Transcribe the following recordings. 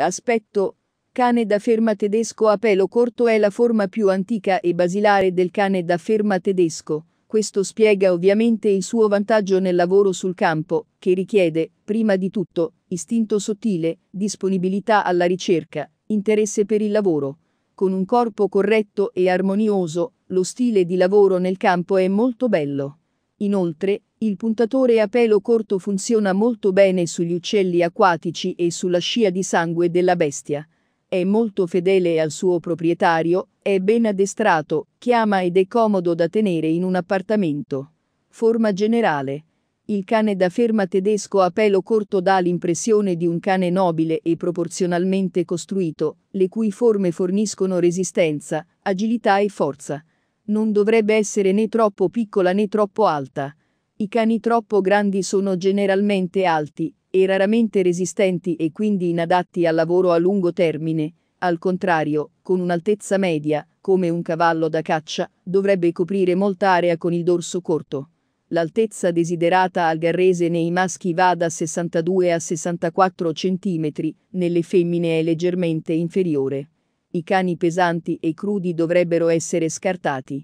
Aspetto, cane da ferma tedesco a pelo corto è la forma più antica e basilare del cane da ferma tedesco. Questo spiega ovviamente il suo vantaggio nel lavoro sul campo, che richiede, prima di tutto, istinto sottile, disponibilità alla ricerca, interesse per il lavoro. Con un corpo corretto e armonioso, lo stile di lavoro nel campo è molto bello. Inoltre, il puntatore a pelo corto funziona molto bene sugli uccelli acquatici e sulla scia di sangue della bestia. È molto fedele al suo proprietario, è ben addestrato, chiama ed è comodo da tenere in un appartamento. Forma generale. Il cane da ferma tedesco a pelo corto dà l'impressione di un cane nobile e proporzionalmente costruito, le cui forme forniscono resistenza, agilità e forza. Non dovrebbe essere né troppo piccola né troppo alta. I cani troppo grandi sono generalmente alti e raramente resistenti e quindi inadatti al lavoro a lungo termine, al contrario, con un'altezza media, come un cavallo da caccia, dovrebbe coprire molta area con il dorso corto. L'altezza desiderata al garrese nei maschi va da 62 a 64 cm, nelle femmine è leggermente inferiore. I cani pesanti e crudi dovrebbero essere scartati.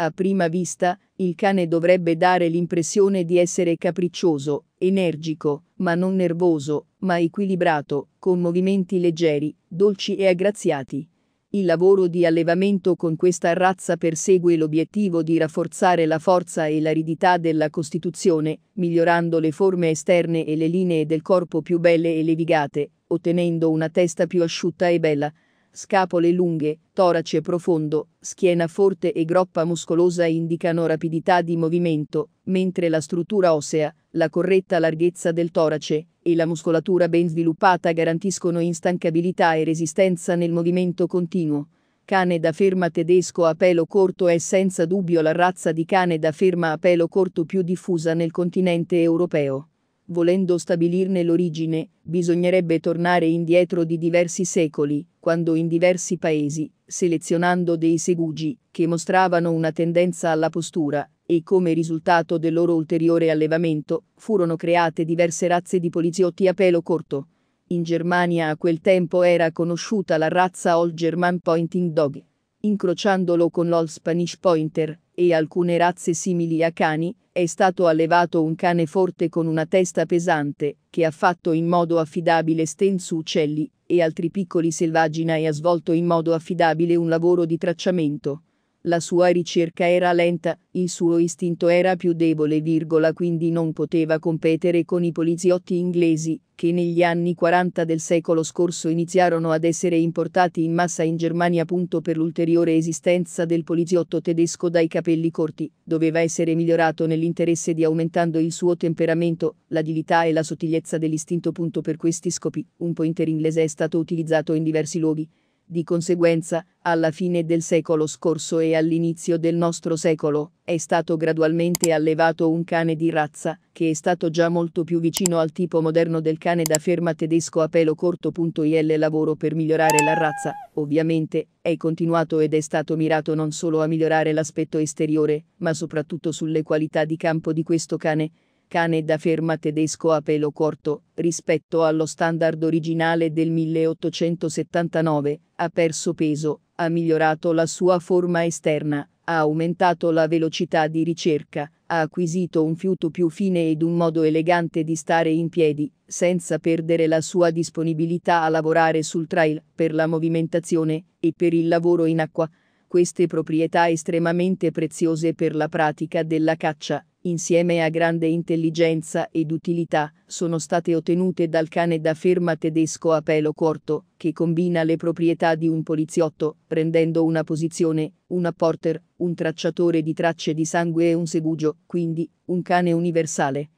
A prima vista, il cane dovrebbe dare l'impressione di essere capriccioso, energico, ma non nervoso, ma equilibrato, con movimenti leggeri, dolci e aggraziati. Il lavoro di allevamento con questa razza persegue l'obiettivo di rafforzare la forza e l'aridità della costituzione, migliorando le forme esterne e le linee del corpo più belle e levigate, ottenendo una testa più asciutta e bella, scapole lunghe, torace profondo, schiena forte e groppa muscolosa indicano rapidità di movimento, mentre la struttura ossea, la corretta larghezza del torace e la muscolatura ben sviluppata garantiscono instancabilità e resistenza nel movimento continuo. Cane da ferma tedesco a pelo corto è senza dubbio la razza di cane da ferma a pelo corto più diffusa nel continente europeo volendo stabilirne l'origine, bisognerebbe tornare indietro di diversi secoli, quando in diversi paesi, selezionando dei segugi, che mostravano una tendenza alla postura, e come risultato del loro ulteriore allevamento, furono create diverse razze di poliziotti a pelo corto. In Germania a quel tempo era conosciuta la razza All German Pointing Dog. Incrociandolo con l'All Spanish Pointer, e alcune razze simili a cani, è stato allevato un cane forte con una testa pesante, che ha fatto in modo affidabile stenzu uccelli e altri piccoli selvaggina e ha svolto in modo affidabile un lavoro di tracciamento. La sua ricerca era lenta, il suo istinto era più debole, virgola, quindi non poteva competere con i poliziotti inglesi, che negli anni 40 del secolo scorso iniziarono ad essere importati in massa in Germania. Per l'ulteriore esistenza del poliziotto tedesco dai capelli corti, doveva essere migliorato nell'interesse di aumentando il suo temperamento, l'adilità e la sottigliezza dell'istinto. punto Per questi scopi, un pointer inglese è stato utilizzato in diversi luoghi, di conseguenza, alla fine del secolo scorso e all'inizio del nostro secolo, è stato gradualmente allevato un cane di razza, che è stato già molto più vicino al tipo moderno del cane da ferma tedesco a pelo corto.il lavoro per migliorare la razza, ovviamente, è continuato ed è stato mirato non solo a migliorare l'aspetto esteriore, ma soprattutto sulle qualità di campo di questo cane, cane da ferma tedesco a pelo corto, rispetto allo standard originale del 1879, ha perso peso, ha migliorato la sua forma esterna, ha aumentato la velocità di ricerca, ha acquisito un fiuto più fine ed un modo elegante di stare in piedi, senza perdere la sua disponibilità a lavorare sul trail, per la movimentazione, e per il lavoro in acqua. Queste proprietà estremamente preziose per la pratica della caccia, insieme a grande intelligenza ed utilità, sono state ottenute dal cane da ferma tedesco a pelo corto, che combina le proprietà di un poliziotto, prendendo una posizione, un apporter, un tracciatore di tracce di sangue e un segugio, quindi, un cane universale.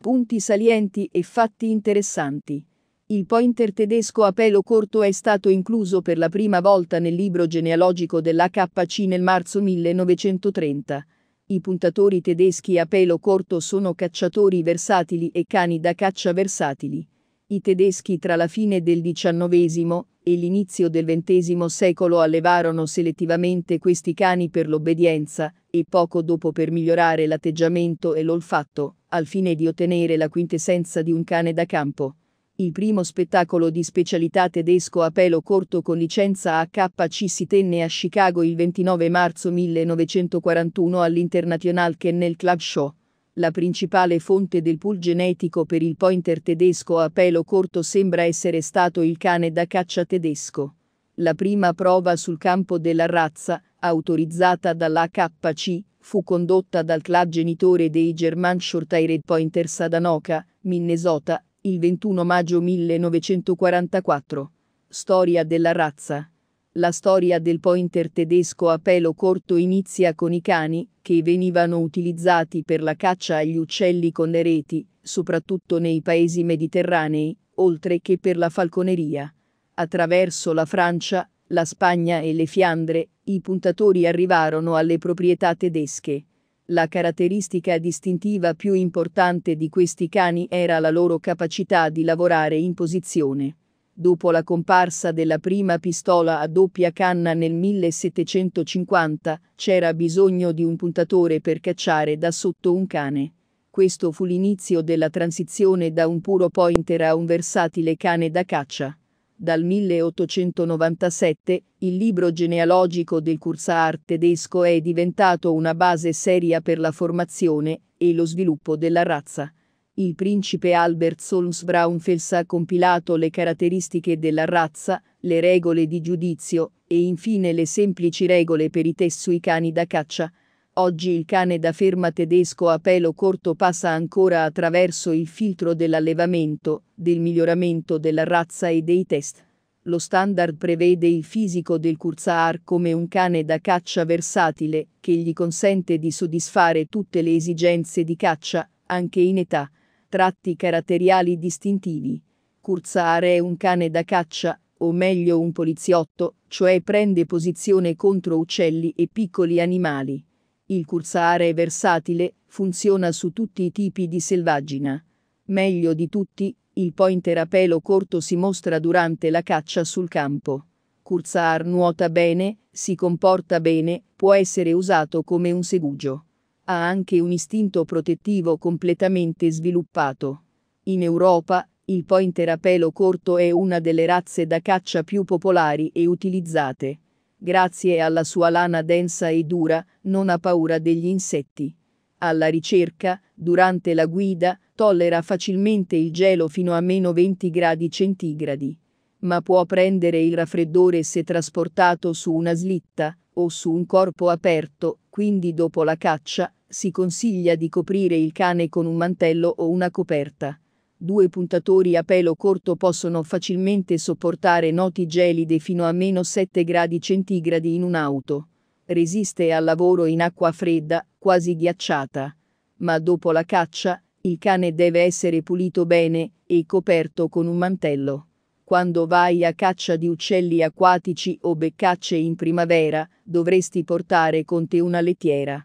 Punti salienti e fatti interessanti. Il pointer tedesco a pelo corto è stato incluso per la prima volta nel libro genealogico dell'AKC nel marzo 1930. I puntatori tedeschi a pelo corto sono cacciatori versatili e cani da caccia versatili. I tedeschi tra la fine del XIX e l'inizio del XX secolo allevarono selettivamente questi cani per l'obbedienza e poco dopo per migliorare l'atteggiamento e l'olfatto, al fine di ottenere la quintessenza di un cane da campo. Il primo spettacolo di specialità tedesco a pelo corto con licenza AKC si tenne a Chicago il 29 marzo 1941 all'International Kennel Club Show. La principale fonte del pool genetico per il pointer tedesco a pelo corto sembra essere stato il cane da caccia tedesco. La prima prova sul campo della razza, autorizzata dall'AKC, fu condotta dal club genitore dei German Short Pointers ad Anoka, Minnesota, il 21 maggio 1944. Storia della razza. La storia del pointer tedesco a pelo corto inizia con i cani, che venivano utilizzati per la caccia agli uccelli con le reti, soprattutto nei paesi mediterranei, oltre che per la falconeria. Attraverso la Francia, la Spagna e le Fiandre, i puntatori arrivarono alle proprietà tedesche. La caratteristica distintiva più importante di questi cani era la loro capacità di lavorare in posizione. Dopo la comparsa della prima pistola a doppia canna nel 1750, c'era bisogno di un puntatore per cacciare da sotto un cane. Questo fu l'inizio della transizione da un puro pointer a un versatile cane da caccia. Dal 1897, il libro genealogico del Kurzar tedesco è diventato una base seria per la formazione e lo sviluppo della razza. Il principe Albert Solms-Braunfels ha compilato le caratteristiche della razza, le regole di giudizio e infine le semplici regole per i tessui cani da caccia. Oggi il cane da ferma tedesco a pelo corto passa ancora attraverso il filtro dell'allevamento, del miglioramento della razza e dei test. Lo standard prevede il fisico del Kurzar come un cane da caccia versatile, che gli consente di soddisfare tutte le esigenze di caccia, anche in età. Tratti caratteriali distintivi. Kurzar è un cane da caccia, o meglio un poliziotto, cioè prende posizione contro uccelli e piccoli animali il cursare versatile funziona su tutti i tipi di selvaggina. Meglio di tutti, il pointer a pelo corto si mostra durante la caccia sul campo. Cursar nuota bene, si comporta bene, può essere usato come un segugio. Ha anche un istinto protettivo completamente sviluppato. In Europa, il pointer a pelo corto è una delle razze da caccia più popolari e utilizzate grazie alla sua lana densa e dura, non ha paura degli insetti. Alla ricerca, durante la guida, tollera facilmente il gelo fino a meno 20 gradi centigradi. Ma può prendere il raffreddore se trasportato su una slitta o su un corpo aperto, quindi dopo la caccia si consiglia di coprire il cane con un mantello o una coperta due puntatori a pelo corto possono facilmente sopportare noti gelide fino a meno 7 gradi centigradi in un'auto. Resiste al lavoro in acqua fredda, quasi ghiacciata. Ma dopo la caccia, il cane deve essere pulito bene e coperto con un mantello. Quando vai a caccia di uccelli acquatici o beccacce in primavera, dovresti portare con te una lettiera.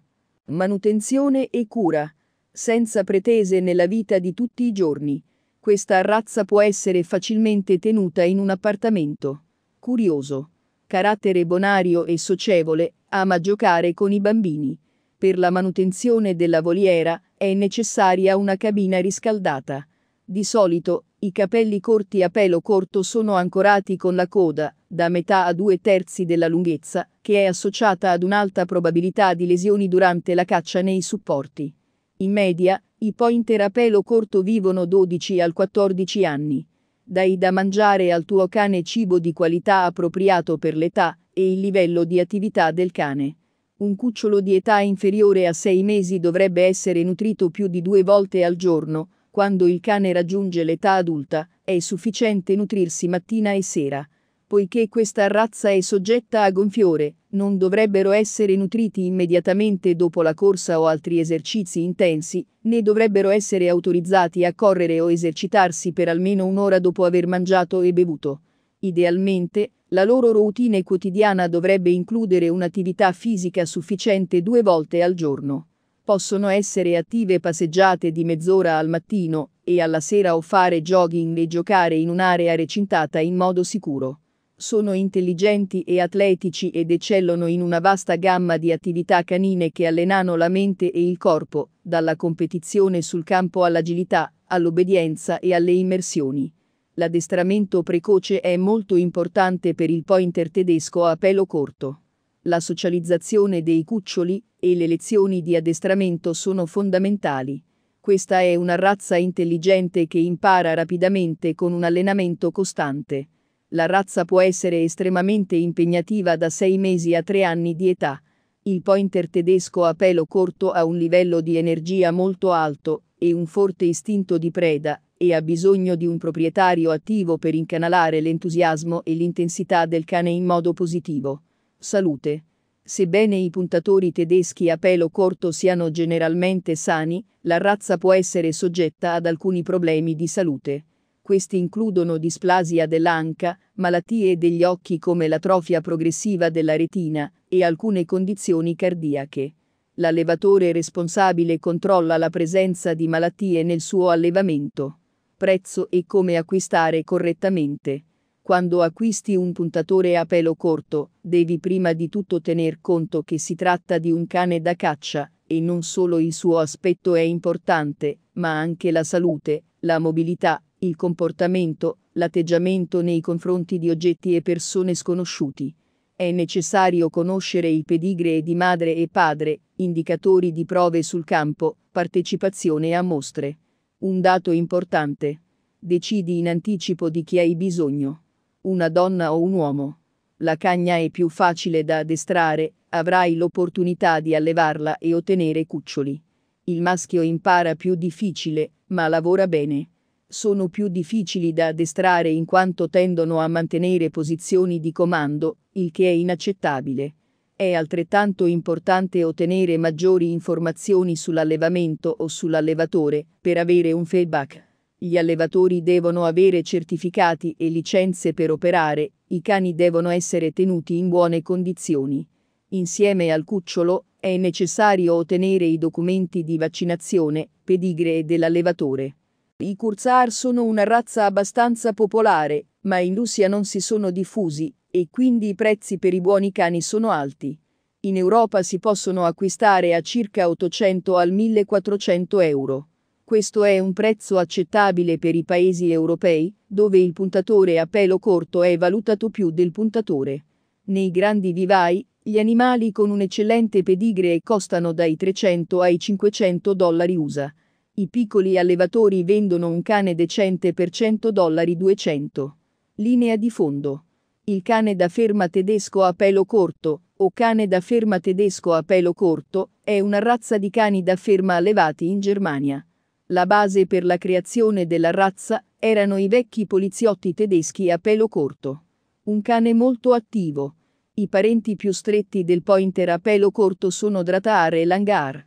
Manutenzione e cura senza pretese nella vita di tutti i giorni. Questa razza può essere facilmente tenuta in un appartamento. Curioso. Carattere bonario e socievole, ama giocare con i bambini. Per la manutenzione della voliera è necessaria una cabina riscaldata. Di solito, i capelli corti a pelo corto sono ancorati con la coda, da metà a due terzi della lunghezza, che è associata ad un'alta probabilità di lesioni durante la caccia nei supporti. In media, i pointer a pelo corto vivono 12 al 14 anni. Dai da mangiare al tuo cane cibo di qualità appropriato per l'età e il livello di attività del cane. Un cucciolo di età inferiore a 6 mesi dovrebbe essere nutrito più di due volte al giorno, quando il cane raggiunge l'età adulta, è sufficiente nutrirsi mattina e sera. Poiché questa razza è soggetta a gonfiore, non dovrebbero essere nutriti immediatamente dopo la corsa o altri esercizi intensi, né dovrebbero essere autorizzati a correre o esercitarsi per almeno un'ora dopo aver mangiato e bevuto. Idealmente, la loro routine quotidiana dovrebbe includere un'attività fisica sufficiente due volte al giorno. Possono essere attive passeggiate di mezz'ora al mattino e alla sera o fare jogging e giocare in un'area recintata in modo sicuro sono intelligenti e atletici ed eccellono in una vasta gamma di attività canine che allenano la mente e il corpo, dalla competizione sul campo all'agilità, all'obbedienza e alle immersioni. L'addestramento precoce è molto importante per il pointer tedesco a pelo corto. La socializzazione dei cuccioli e le lezioni di addestramento sono fondamentali. Questa è una razza intelligente che impara rapidamente con un allenamento costante. La razza può essere estremamente impegnativa da 6 mesi a 3 anni di età. Il pointer tedesco a pelo corto ha un livello di energia molto alto e un forte istinto di preda e ha bisogno di un proprietario attivo per incanalare l'entusiasmo e l'intensità del cane in modo positivo. Salute. Sebbene i puntatori tedeschi a pelo corto siano generalmente sani, la razza può essere soggetta ad alcuni problemi di salute. Questi includono displasia dell'anca, malattie degli occhi come l'atrofia progressiva della retina e alcune condizioni cardiache. L'allevatore responsabile controlla la presenza di malattie nel suo allevamento. Prezzo e come acquistare correttamente. Quando acquisti un puntatore a pelo corto, devi prima di tutto tener conto che si tratta di un cane da caccia, e non solo il suo aspetto è importante, ma anche la salute, la mobilità, il comportamento, l'atteggiamento nei confronti di oggetti e persone sconosciuti. È necessario conoscere il pedigree di madre e padre, indicatori di prove sul campo, partecipazione a mostre. Un dato importante. Decidi in anticipo di chi hai bisogno. Una donna o un uomo. La cagna è più facile da addestrare, avrai l'opportunità di allevarla e ottenere cuccioli. Il maschio impara più difficile, ma lavora bene sono più difficili da addestrare in quanto tendono a mantenere posizioni di comando, il che è inaccettabile. È altrettanto importante ottenere maggiori informazioni sull'allevamento o sull'allevatore per avere un feedback. Gli allevatori devono avere certificati e licenze per operare, i cani devono essere tenuti in buone condizioni. Insieme al cucciolo è necessario ottenere i documenti di vaccinazione, pedigre e dell'allevatore. I Kurzar sono una razza abbastanza popolare, ma in Russia non si sono diffusi, e quindi i prezzi per i buoni cani sono alti. In Europa si possono acquistare a circa 800 al 1400 euro. Questo è un prezzo accettabile per i paesi europei, dove il puntatore a pelo corto è valutato più del puntatore. Nei grandi vivai, gli animali con un eccellente pedigree costano dai 300 ai 500 dollari USA. I piccoli allevatori vendono un cane decente per 100 dollari 200. Linea di fondo. Il cane da ferma tedesco a pelo corto, o cane da ferma tedesco a pelo corto, è una razza di cani da ferma allevati in Germania. La base per la creazione della razza erano i vecchi poliziotti tedeschi a pelo corto. Un cane molto attivo. I parenti più stretti del pointer a pelo corto sono Dratar e Langar.